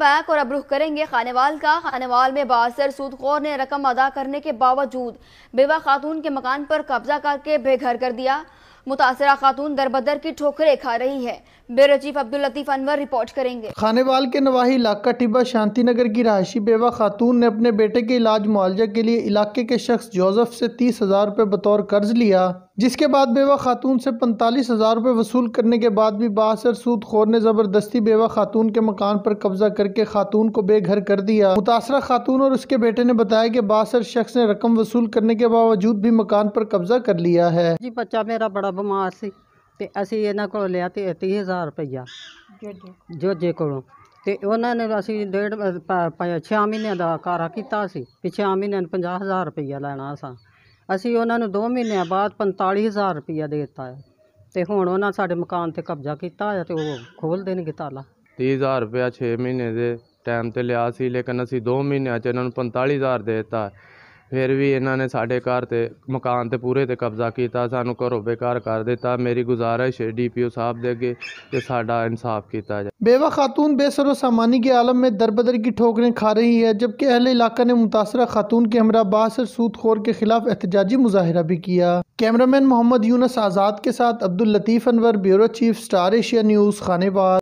back और अब रुख करेंगे खानेवाल का खानेवाल में बासर सूदखोर ने रकम अदा करने के बावजूद बेवा खातून के मकान पर कब्जा करके बेघर कर दिया मुतासरा खातून दरबदर की ठोकरें खा रही है bureau chief Abdul Latif Anwar report करेंगे खानेवाल के नवाही इलाका टिब्बा शांति नगर की रहायशी बेवा खातून ने अपने बेटे के इलाज मुआवजा के लिए इलाके के शख्स जोजफ से तीस हजार रुपये बतौर कर्ज लिया जिसके बाद बेवा खातून से पैंतालीस हज़ार रुपये वसूल करने के बाद भी बासर सूद खोर ने ज़बरदस्ती बेवा खातून के मकान पर कब्जा करके खातून को बेघर कर दिया मुतासरा खातून और उसके बेटे ने बताया कि बासर शख्स ने रकम वसूल करने के बावजूद भी मकान पर कब्जा कर लिया है जी बच्चा मेरा बड़ा बीमार से ਤੇ असी ਇਹਨਾਂ को लिया तो 30000 हज़ार रुपया ਕੋਲੋਂ ਤੇ ਉਹਨਾਂ ਨੇ ਅਸੀਂ ਡੇਢ 6 ਮਹੀਨਿਆਂ ਦਾ ਕਾਰਾ ਕੀਤਾ ਸੀ ਪਿਛੇ 6 ਮਹੀਨਿਆਂ ਨੂੰ 50000 ਰੁਪਇਆ ਲੈਣਾ ਅਸੀਂ ਉਹਨਾਂ ਨੂੰ 2 ਮਹੀਨਿਆਂ ਬਾਅਦ 45000 ਰੁਪਇਆ ਦੇ ਦਿੱਤਾ ਹੈ ਤੇ ਹੁਣ ਉਹਨਾਂ ਸਾਡੇ ਮਕਾਨ ਤੇ ਕਬਜ਼ਾ ਕੀਤਾ ਹੈ ਤੇ ਉਹ ਖੋਲ ਦੇਣਗੇ ਤਾਲਾ 30000 ਰੁਪਇਆ 6 ਮਹੀਨੇ ਦੇ ਟਾਈਮ ਤੇ ਲਿਆ ਸੀ ਲੇਕਿਨ ਅਸੀਂ 2 ਮਹੀਨਿਆਂ ਚ ਇਹਨਾਂ ਨੂੰ 45000 ਦੇ ਦਿੱਤਾ फिर भी इन्होंने साढ़े घर ਸਾਡੇ मकान तो पूरे तो कब्जा किया सू घरों बेकार कर दिता मेरी गुजारिश है डी पी ओ साहब ਦੇ अगे कि ਸਾਡਾ इंसाफ किया जाए बेवा खातून बेसर सामानी के आलम में दर बदर की ठोकरें खा रही है जबकि अहले इलाका ने मुतासर खातून के हमरा बासर सूदखोर के खिलाफ एहतजाजी मुजाहरा भी किया कैमरामैन मोहम्मद यूनस आज़ाद के साथ Abdul Latif Anwar bureau chief star Asia news खानेबाद